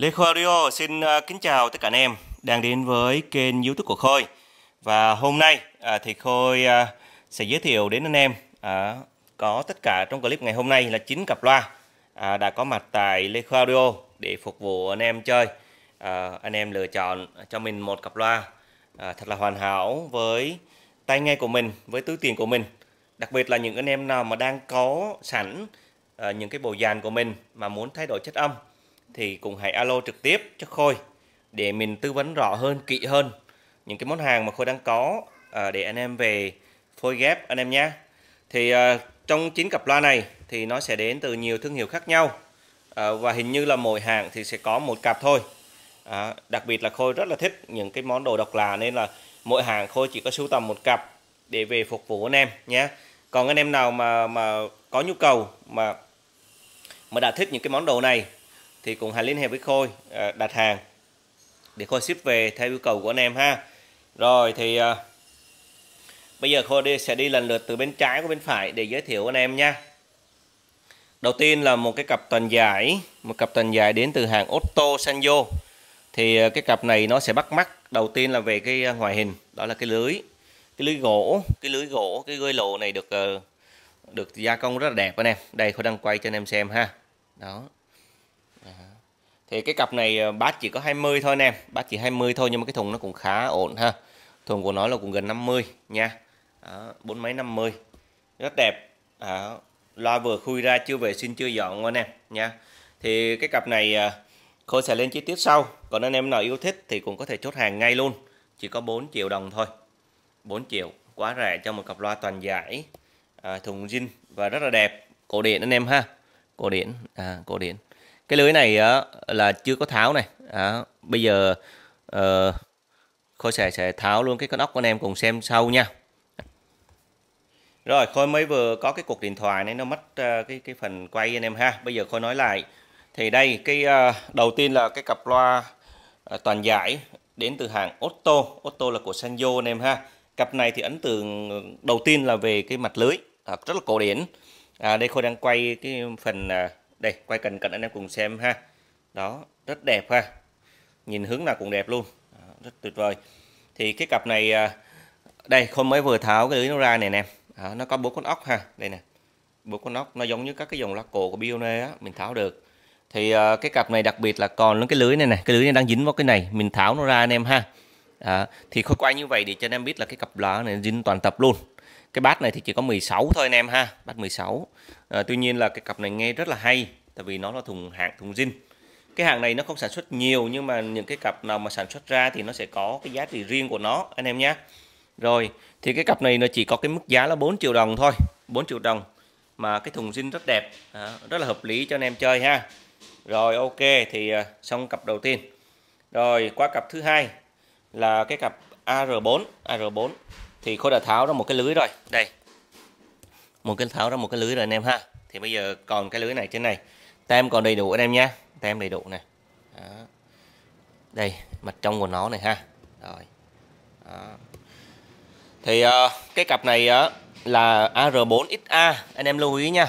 Lê Khôi Audio xin à, kính chào tất cả anh em đang đến với kênh youtube của Khôi Và hôm nay à, thì Khôi à, sẽ giới thiệu đến anh em có tất cả trong clip ngày hôm nay là 9 cặp loa đã có mặt tại Lê Khôi Audio để phục vụ anh em chơi Anh em lựa chọn cho mình một cặp loa thật là hoàn hảo với tay nghe của mình, với túi tiền của mình Đặc biệt là những anh em nào mà đang có sẵn những cái bộ dàn của mình mà muốn thay đổi chất âm thì cũng hãy alo trực tiếp cho Khôi để mình tư vấn rõ hơn, kỹ hơn những cái món hàng mà Khôi đang có à, để anh em về phôi ghép anh em nhé. Thì à, trong chín cặp loa này thì nó sẽ đến từ nhiều thương hiệu khác nhau à, và hình như là mỗi hàng thì sẽ có một cặp thôi. À, đặc biệt là Khôi rất là thích những cái món đồ độc lạ nên là mỗi hàng Khôi chỉ có sưu tầm một cặp để về phục vụ anh em nhé. Còn anh em nào mà mà có nhu cầu mà mà đã thích những cái món đồ này thì cùng hãy liên hệ với Khôi à, đặt hàng để Khôi ship về theo yêu cầu của anh em ha rồi thì à, bây giờ Khôi đi, sẽ đi lần lượt từ bên trái qua bên phải để giới thiệu anh em nha đầu tiên là một cái cặp toàn giải một cặp toàn giải đến từ hàng Otto Sanjo thì à, cái cặp này nó sẽ bắt mắt đầu tiên là về cái ngoại hình đó là cái lưới cái lưới gỗ cái lưới gỗ cái gơi lộ này được ờ, được gia công rất là đẹp anh em đây Khôi đang quay cho anh em xem ha đó thì cái cặp này ờ, bát chỉ có 20 thôi anh em bát chỉ 20 thôi nhưng mà cái thùng nó cũng khá ổn ha thùng của nó là cũng gần 50 nha đó, bốn mấy 50 rất đẹp đó, loa vừa khui ra chưa vệ sinh chưa dọn anh em nha thì cái cặp này ờ, Khôi sẽ lên chi tiết sau Còn anh em nào yêu thích thì cũng có thể chốt hàng ngay luôn Chỉ có 4 triệu đồng thôi 4 triệu quá rẻ cho một cặp loa toàn giải à, Thùng zin và rất là đẹp Cổ điển anh em ha Cổ điển à, Cổ điển cái lưới này á, là chưa có tháo này à, bây giờ uh, khôi sẽ sẽ tháo luôn cái con ốc của anh em cùng xem sau nha rồi khôi mới vừa có cái cuộc điện thoại này nó mất uh, cái cái phần quay anh em ha bây giờ khôi nói lại thì đây cái uh, đầu tiên là cái cặp loa uh, toàn giải đến từ hàng Otto Otto là của Sanjo anh em ha cặp này thì ấn tượng đầu tiên là về cái mặt lưới à, rất là cổ điển à, đây khôi đang quay cái phần à, đây quay cận cận anh em cùng xem ha đó rất đẹp ha nhìn hướng nào cũng đẹp luôn đó, rất tuyệt vời thì cái cặp này à, đây không mới vừa tháo cái lưới nó ra này nè nó có bốn con ốc ha đây nè bốn con ốc nó giống như các cái dòng lá cổ của Bione á mình tháo được thì à, cái cặp này đặc biệt là còn cái lưới này này cái lưới này đang dính vào cái này mình tháo nó ra anh em ha đó. thì khôi quay như vậy để cho anh em biết là cái cặp lá này dính toàn tập luôn cái bát này thì chỉ có 16 thôi anh em ha bát 16 à, ờ, tuy nhiên là cái cặp này nghe rất là hay tại vì nó là thùng hạng thùng zin cái hàng này nó không sản xuất nhiều nhưng mà những cái cặp nào mà sản xuất ra thì nó sẽ có cái giá trị riêng của nó anh em nhé rồi thì cái cặp này nó chỉ có cái mức giá là 4 triệu đồng thôi 4 triệu đồng mà cái thùng zin rất đẹp à, rất là hợp lý cho anh em chơi ha rồi ok thì ờ, xong cặp đầu tiên rồi qua cặp thứ hai là cái cặp AR4 AR4 thì cô đã tháo ra một cái lưới rồi đây một cái tháo ra một cái lưới rồi anh em ha thì bây giờ còn cái lưới này trên này tem còn đầy đủ anh em nha tem đầy đủ này Đó. đây mặt trong của nó này ha rồi Đó. thì uh, cái cặp này uh, là AR4XA anh em lưu ý nha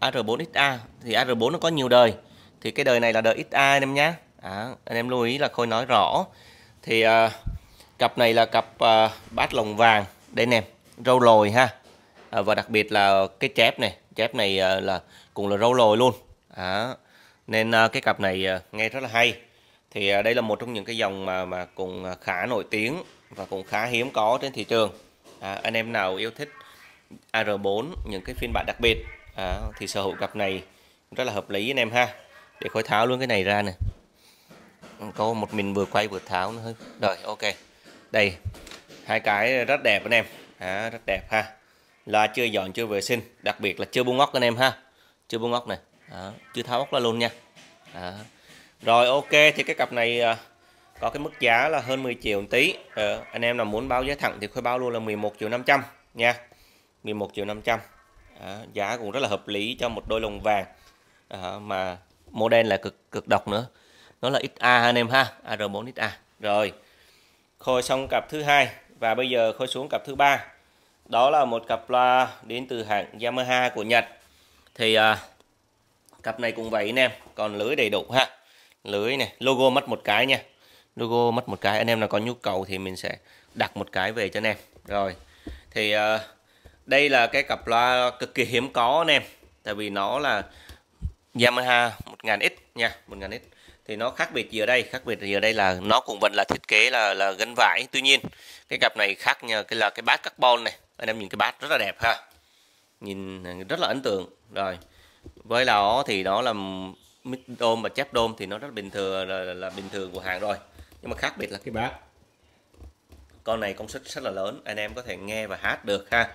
AR4XA thì AR4 nó có nhiều đời thì cái đời này là đời XA anh em nhé anh em lưu ý là khôi nói rõ thì uh, cặp này là cặp à, bát lồng vàng đây nè râu lồi ha à, và đặc biệt là cái chép này chép này à, là cũng là râu lồi luôn à, nên à, cái cặp này à, nghe rất là hay thì à, đây là một trong những cái dòng mà mà cũng khá nổi tiếng và cũng khá hiếm có trên thị trường à, anh em nào yêu thích AR4 những cái phiên bản đặc biệt à, thì sở hữu cặp này rất là hợp lý anh em ha để khói tháo luôn cái này ra nè có một mình vừa quay vừa tháo nữa rồi ok đây hai cái rất đẹp anh em à, rất đẹp ha là chưa dọn chưa vệ sinh đặc biệt là chưa buông ốc anh em ha chưa buông ốc này à, chưa tháo ốc ra luôn nha à. rồi ok thì cái cặp này à, có cái mức giá là hơn 10 triệu một tí à, anh em nào muốn báo giá thẳng thì khơi báo luôn là 11 triệu 500 nha 11 triệu 500 à, giá cũng rất là hợp lý cho một đôi lồng vàng à, mà model là cực cực độc nữa nó là XA anh em ha AR4 XA rồi Khôi xong cặp thứ hai và bây giờ Khôi xuống cặp thứ ba. Đó là một cặp loa đến từ hãng Yamaha của Nhật. Thì à, cặp này cũng vậy anh em, còn lưới đầy đủ ha. Lưới này, logo mất một cái nha. Logo mất một cái, anh em nào có nhu cầu thì mình sẽ đặt một cái về cho anh em. Rồi. Thì à, đây là cái cặp loa cực kỳ hiếm có anh em, tại vì nó là Yamaha 1000X nha, 1000X thì nó khác biệt gì ở đây khác biệt gì ở đây là nó cũng vẫn là thiết kế là là gân vải tuy nhiên cái cặp này khác nhờ cái là cái bát carbon này anh em nhìn cái bát rất là đẹp ha nhìn rất là ấn tượng rồi với đó thì đó là mít đôm và chép đôm thì nó rất bình thường là, là, là bình thường của hàng rồi nhưng mà khác biệt là cái bát con này công suất rất là lớn anh em có thể nghe và hát được ha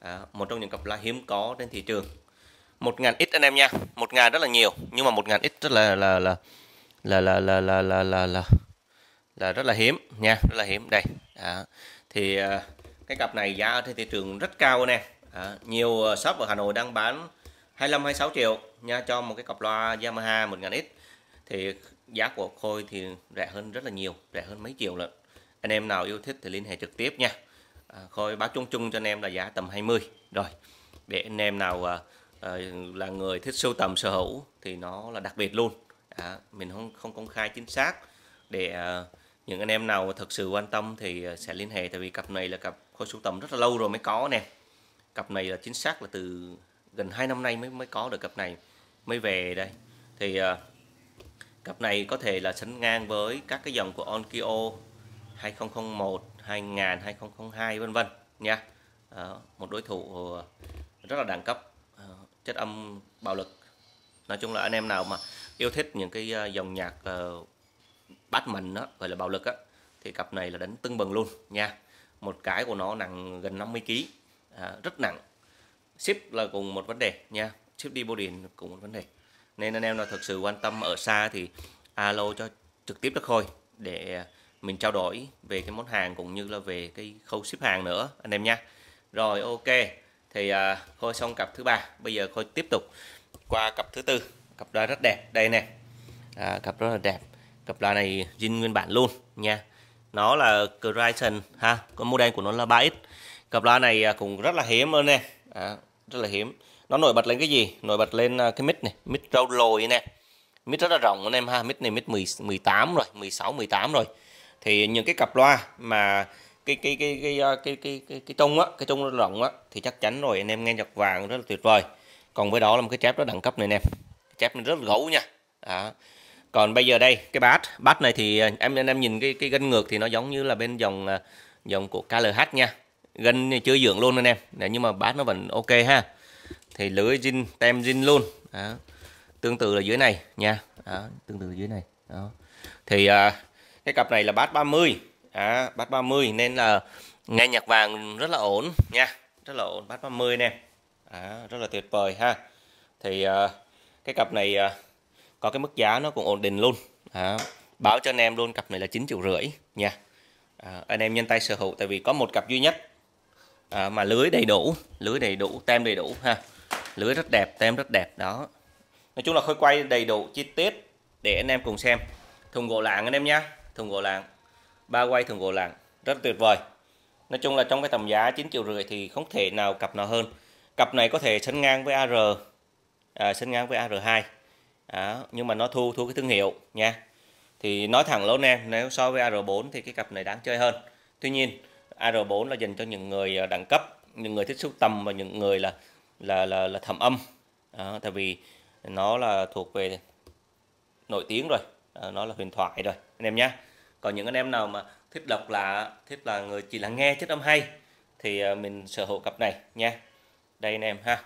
à, một trong những cặp loa hiếm có trên thị trường một ngàn ít anh em nha một ngàn rất là nhiều nhưng mà một ngàn ít rất là là là là là là là là là là, là rất là hiếm nha rất là hiếm đây à, thì cái cặp này giá trên thị trường rất cao nè à, nhiều shop ở Hà Nội đang bán 25 26 triệu nha cho một cái cặp loa Yamaha 1000X thì giá của Khôi thì rẻ hơn rất là nhiều rẻ hơn mấy triệu lận anh em nào yêu thích thì liên hệ trực tiếp nha à, Khôi báo chung chung cho anh em là giá tầm 20 rồi để anh em nào à, à, là người thích sưu tầm sở hữu thì nó là đặc biệt luôn à, mình không không công khai chính xác để à, những anh em nào thật sự quan tâm thì à, sẽ liên hệ tại vì cặp này là cặp khối sưu tầm rất là lâu rồi mới có nè cặp này là chính xác là từ gần 2 năm nay mới mới có được cặp này mới về đây thì à, cặp này có thể là sánh ngang với các cái dòng của Onkyo 2001 2000 2002 vân vân nha à, một đối thủ à, rất là đẳng cấp à, chất âm bạo lực nói chung là anh em nào mà yêu thích những cái ờ, dòng nhạc uh, bát mình đó gọi là bạo lực á thì cặp này là đánh tưng bừng luôn nha một cái của nó nặng gần 50 kg à, rất nặng ship là cùng một vấn đề nha ship đi điện cũng một vấn đề nên anh em nào thật sự quan tâm ở xa thì alo cho trực tiếp cho khôi để à, mình trao đổi về cái món hàng cũng như là về cái khâu ship hàng nữa anh em nha rồi ok thì à, khôi xong cặp thứ ba bây giờ khôi tiếp tục qua cặp thứ tư cặp loa rất đẹp đây nè à, cặp rất là đẹp cặp loa này zin nguyên bản luôn nha nó là Cryson ha con model của nó là 3x cặp loa này à, cũng rất là hiếm luôn nè à, rất là hiếm nó nổi bật lên cái gì nổi bật lên à, cái mic này mic râu lồi nè mic rất là rộng anh em ha mic này mic 10, 18 rồi 16 18 rồi thì những cái cặp loa mà cái cái cái cái à, cái cái cái, cái, cái trung á cái trung rộng á thì chắc chắn rồi anh em nghe nhạc vàng rất là tuyệt vời còn với đó là một cái chép rất đẳng cấp này anh em chép rất gấu nha đó. còn bây giờ đây cái bát bát này thì à, em anh em nhìn cái cái gân ngược thì nó giống như là bên dòng à, dòng của KLH nha gân chưa dưỡng luôn anh em Đấy, nhưng mà bát nó vẫn ok ha thì lưới zin tem zin luôn đó. tương tự là dưới này nha đó. tương tự dưới này đó thì à, cái cặp này là bát 30 à, bát 30 nên là nghe nhạc vàng rất là ổn nha rất là ổn bát 30 anh em à, rất là tuyệt vời ha thì à, cái cặp này à, có cái mức giá nó cũng ổn định luôn à, báo cho anh em luôn cặp này là 9 triệu rưỡi nha à, anh em nhân tay sở hữu tại vì có một cặp duy nhất à, mà lưới đầy đủ lưới đầy đủ tem đầy đủ ha lưới rất đẹp tem rất đẹp đó nói chung là khơi quay đầy đủ chi tiết để anh em cùng xem thùng gỗ lạng anh em nhé thùng gỗ lạng ba quay thùng gỗ lạng rất tuyệt vời nói chung là trong cái tầm giá 9 triệu rưỡi thì không thể nào cặp nào hơn cặp này có thể sánh ngang với AR à, sánh ngang với AR2 à, nhưng mà nó thua thua cái thương hiệu nha thì nói thẳng lỗ nam nếu so với AR4 thì cái cặp này đáng chơi hơn tuy nhiên AR4 là dành cho những người à, đẳng cấp những người thích sưu tầm và những người là là là, là thẩm âm à, tại vì nó là thuộc về nổi tiếng rồi à, nó là huyền thoại rồi anh em nhé còn những anh em nào mà thích đọc là thích là người chỉ là nghe chất âm hay thì à, mình sở hữu cặp này nha đây anh em ha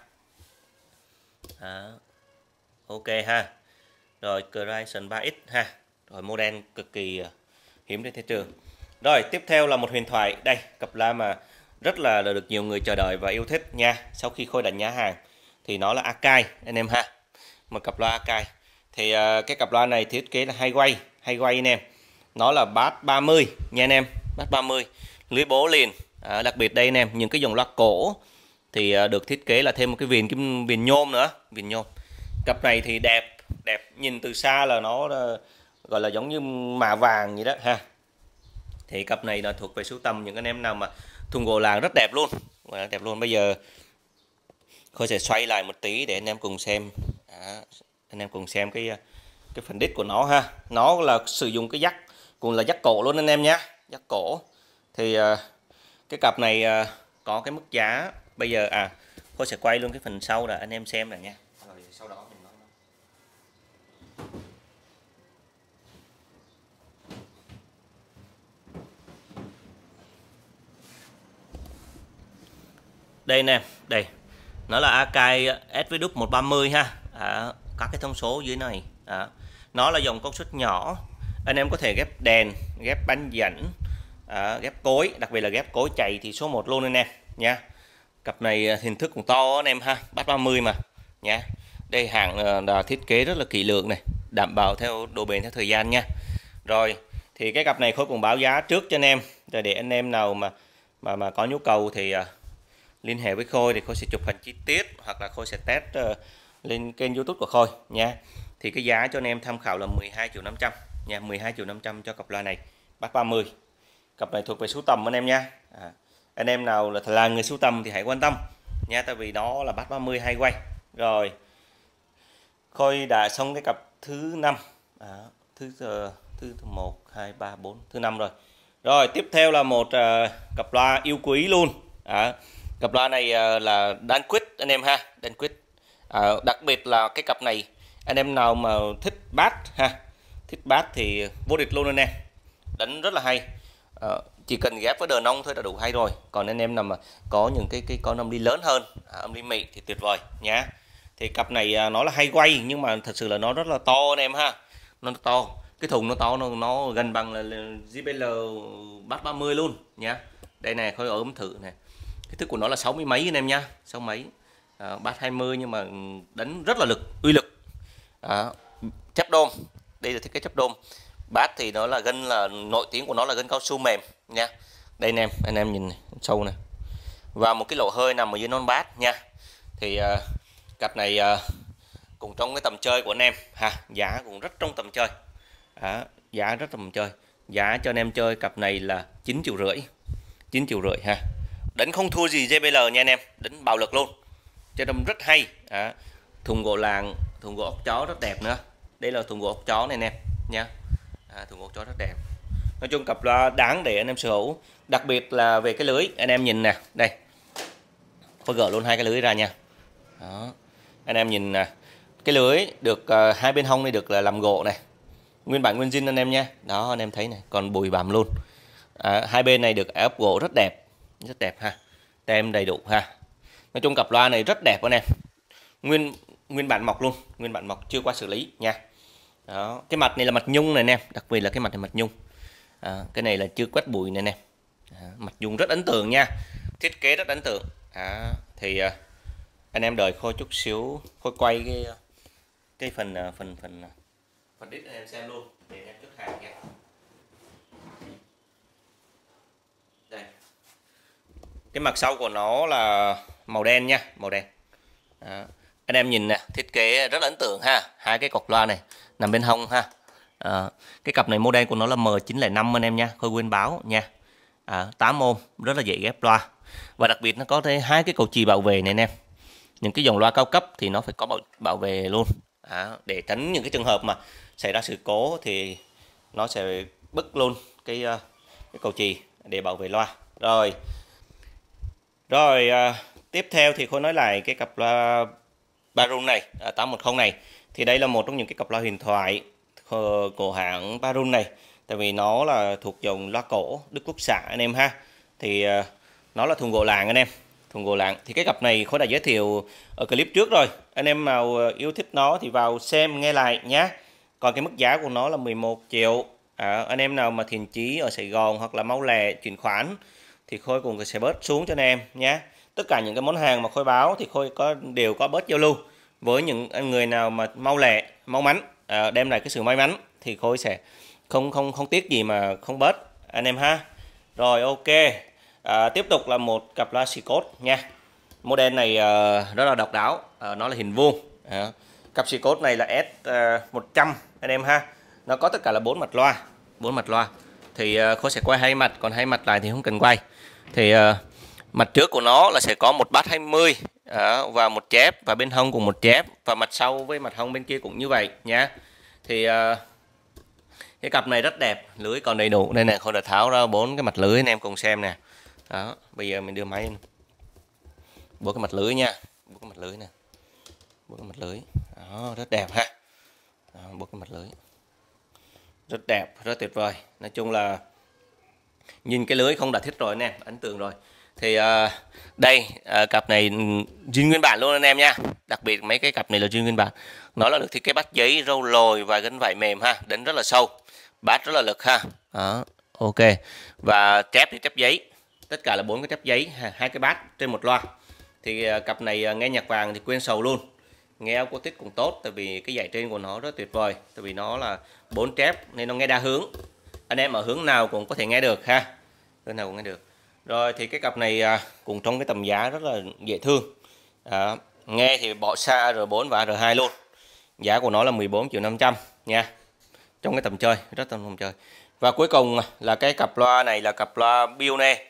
đó. ok ha rồi Cryson 3X ha rồi model cực kỳ à, hiếm trên thị trường rồi tiếp theo là một huyền thoại đây cặp la mà rất là, được nhiều người chờ đợi và yêu thích nha sau khi khôi đặt nhá hàng thì nó là Akai anh em ha một cặp loa Akai thì uh, cái cặp loa này thiết kế là hai quay hai quay anh em nó là bass 30 nha anh em bass 30 lưới bố liền à, đặc biệt đây anh em những cái dòng loa cổ thì ờ, được thiết kế là thêm một cái viền kim viền nhôm nữa viền nhôm cặp này thì đẹp đẹp nhìn từ xa là nó ờ, gọi là giống như mạ vàng vậy đó ha thì cặp này là thuộc về sưu tầm những anh em nào mà thùng gỗ làng rất đẹp luôn đẹp luôn bây giờ tôi sẽ xoay lại một tí để anh em cùng xem à, anh em cùng xem cái cái phần đít của nó ha nó là sử dụng cái dắt cũng là dắt cổ luôn anh em nhé dắt cổ thì ờ, cái cặp này có cái mức giá bây giờ à cô sẽ quay luôn cái phần sau là anh em xem là nha sau đó mình nói đây nè đây nó là Akai SVW 130 ha à, các cái thông số dưới này à, nó là dòng công suất nhỏ anh em có thể ghép đèn ghép bánh dẫn à, ghép cối đặc biệt là ghép cối chạy thì số 1 luôn đây nè nha cặp này à, hình thức cũng to anh em ha bát 30 mà nhá đây hàng là thiết kế rất là kỹ lưỡng này đảm bảo theo độ bền theo thời gian nha rồi thì cái cặp này khôi cũng báo giá trước cho anh em rồi để anh em nào mà mà mà có nhu cầu thì uh, liên hệ với khôi thì khôi sẽ chụp hình chi tiết hoặc là khôi sẽ test uh, lên kênh youtube của khôi nha thì cái giá cho anh em tham khảo là 12 triệu 500 nha 12 triệu 500 cho cặp loa này bát 30 cặp này thuộc về số tầm anh em nha à anh em nào là là người sưu tầm thì hãy quan tâm nha tại vì nó là bát 30 hay quay rồi Khôi đã xong cái cặp thứ năm à, thứ ờ, thứ một hai ba bốn thứ năm rồi rồi tiếp theo là một uh, cặp loa yêu quý luôn à, cặp loa này uh, là đan quýt anh em ha đan quýt à, đặc biệt là cái cặp này anh em nào mà thích bát ha thích bát thì vô địch luôn anh em đánh rất là hay à, chỉ cần ghép với đờn ông thôi là đủ hay rồi còn anh em nào mà có những cái cái con âm ly lớn hơn à, âm ly mị thì tuyệt vời nhá thì cặp này à, nó là hay quay nhưng mà thật sự là nó rất là to anh em ha nó to cái thùng nó to nó, nó gần bằng là JBL bát 30 luôn nhá đây này khôi ốm thử này cái thức của nó là sáu mươi mấy anh em nha sáu mấy à, bát 20 nhưng mà đánh rất là lực uy lực à, chép đôm đây là thiết kế chép đôm bát thì nó là gân là nổi tiếng của nó là gân cao su mềm nha đây anh em anh em nhìn sâu này và một cái lỗ hơi nằm ở dưới non bát nha thì uh, cặp này uh, cũng trong cái tầm chơi của anh em ha giá cũng rất trong tầm chơi à, giá rất tầm chơi giá cho anh em chơi cặp này là 9 triệu rưỡi 9 triệu rưỡi ha đánh không thua gì JBL nha anh em đánh bạo lực luôn chơi đâm rất hay à, thùng gỗ làng thùng gỗ ốc chó rất đẹp nữa đây là thùng gỗ ốc chó này anh em nha à, thùng gỗ ốc chó rất đẹp nói chung cặp loa đáng để anh em sở hữu đặc biệt là về cái lưới anh em nhìn nè đây tôi gỡ luôn hai cái lưới ra nha đó anh em nhìn nè cái lưới được uh, hai bên hông này được là làm gỗ này nguyên bản nguyên zin anh em nha đó anh em thấy này còn bùi bặm luôn à, hai bên này được ép gỗ rất đẹp rất đẹp ha tem đầy đủ ha nói chung cặp loa này rất đẹp anh em nguyên nguyên bản mọc luôn nguyên bản mọc chưa qua xử lý nha đó cái mặt này là mặt nhung này anh em đặc biệt là cái mặt này mặt nhung à, cái này là chưa quét bụi này nè à, mặt dùng rất ấn tượng nha thiết kế rất ấn tượng à, thì à, anh em đợi khôi chút xíu khôi quay cái à, cái phần à, phần phần à, phần đít anh em xem luôn để anh em chốt hàng nha đây cái mặt sau của nó là màu đen nha màu đen à, anh em nhìn nè thiết kế rất ấn tượng ha hai cái cọc loa này nằm bên hông ha à, cái cặp này model của nó là M905 anh em nha Khôi quên báo nha à, ờ, 8 ôm rất là dễ ghép loa và đặc biệt nó có thêm hai cái cầu chì bảo vệ này anh em những cái dòng loa cao cấp thì nó phải có bảo, bảo vệ luôn à, để tránh những cái trường hợp mà xảy ra sự cố thì nó sẽ bứt luôn cái, ờ, cái cầu chì để bảo vệ loa rồi rồi à, tiếp theo thì khôi nói lại cái cặp loa Barum này à, 810 này thì đây là một trong những cái cặp loa huyền thoại Ờ, của hãng Barun này tại vì nó là thuộc dòng loa cổ Đức Quốc xã anh em ha thì ờ, nó là thùng gỗ làng anh em thùng gỗ lạng thì cái cặp này khối đã giới thiệu ở clip trước rồi anh em nào ờ, yêu thích nó thì vào xem nghe lại nhé còn cái mức giá của nó là 11 triệu à, anh em nào mà thiền chí ở Sài Gòn hoặc là mau lẹ chuyển khoản thì khôi cùng sẽ bớt xuống cho anh em nhé tất cả những cái món hàng mà khôi báo thì khôi có đều có bớt giao lưu với những người nào mà mau lẹ mau mắn Ờ, đem lại cái sự may mắn thì khôi sẽ không không không tiếc gì mà không bớt anh em ha rồi ok à, tiếp tục là một cặp loa xì cốt nha model này à, rất là độc đáo à, nó là hình vuông à, cặp xì cốt này là S à, 100 anh em ha nó có tất cả là bốn mặt loa bốn mặt loa thì à, khôi sẽ quay hai mặt còn hai mặt lại thì không cần quay thì à, mặt trước của nó là sẽ có một bát 20 đó, và một chép và bên hông cũng một chép và mặt sau với mặt hông bên kia cũng như vậy nhá thì uh, cái cặp này rất đẹp lưới còn đầy đủ đây này không đã tháo ra bốn cái mặt lưới anh em cùng xem nè đó bây giờ mình đưa máy lên bốn cái mặt lưới nha bốn cái mặt lưới nè bốn cái mặt lưới đó rất đẹp ha đó, bốn cái mặt lưới rất đẹp rất tuyệt vời nói chung là nhìn cái lưới không đã thích rồi anh em ấn tượng rồi thì ờ, đây ờ, cặp này zin nguyên bản luôn anh em nha đặc biệt mấy cái cặp này là zin nguyên bản nó là được thiết kế bát giấy râu lồi và gân vải mềm ha đến rất là sâu bát rất là lực ha đó ok và chép thì chép giấy tất cả là bốn cái chép giấy hai cái bát trên một loa thì ờ, cặp này nghe nhạc vàng thì quên sầu luôn nghe acoustic cũng tốt tại vì cái dải trên của nó rất tuyệt vời tại vì nó là bốn chép nên nó nghe đa hướng anh em ở hướng nào cũng có thể nghe được ha hướng nào cũng nghe được rồi thì cái cặp này à, cũng trong cái tầm giá rất là dễ thương à, nghe thì bỏ xa R4 và R2 luôn giá của nó là 14 triệu 500 nha trong cái tầm chơi rất tầm tầm chơi và cuối cùng là cái cặp loa này là cặp loa Bione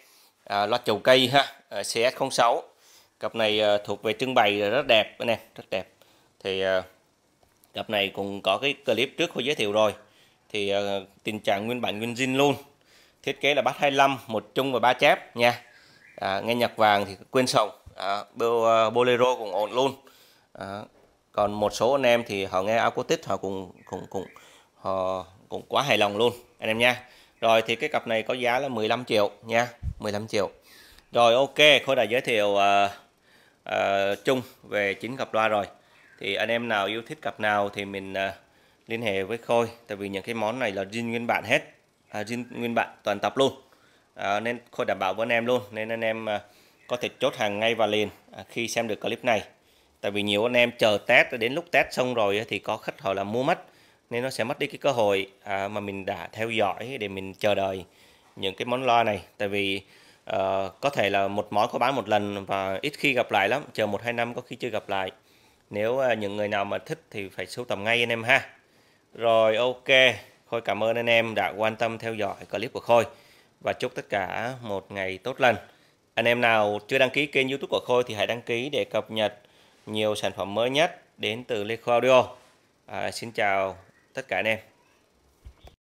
à, loa chầu cây ha à, CS06 cặp này à, thuộc về trưng bày rất đẹp anh em rất đẹp thì à, cặp này cũng có cái clip trước tôi giới thiệu rồi thì à, tình trạng nguyên bản nguyên zin luôn thiết kế là bát 25 một chung và ba chép nha à, nghe nhạc vàng thì quên sòng à, à, bolero cũng ổn luôn à, còn một số anh em thì họ nghe acoustic họ cũng cũng cũng họ cũng quá hài lòng luôn anh em nha rồi thì cái cặp này có giá là 15 triệu nha 15 triệu rồi ok khôi đã giới thiệu uh, uh, chung về chín cặp loa rồi thì anh em nào yêu thích cặp nào thì mình uh, liên hệ với khôi tại vì những cái món này là riêng nguyên bản hết à, riêng nguyên bản toàn tập luôn à, nên khôi đảm bảo với anh em luôn nên anh em à, có thể chốt hàng ngay và liền à, khi xem được clip này tại vì nhiều anh em chờ test đến lúc test xong rồi thì có khách họ là mua mất nên nó sẽ mất đi cái cơ hội à, mà mình đã theo dõi để mình chờ đợi những cái món loa này tại vì à, có thể là một món có bán một lần và ít khi gặp lại lắm chờ một hai năm có khi chưa gặp lại nếu à, những người nào mà thích thì phải sưu tầm ngay anh em ha rồi ok Khôi cảm ơn anh em đã quan tâm theo dõi clip của Khôi và chúc tất cả một ngày tốt lành. Anh em nào chưa đăng ký kênh youtube của Khôi thì hãy đăng ký để cập nhật nhiều sản phẩm mới nhất đến từ Lê Khôi Audio. À, xin chào tất cả anh em.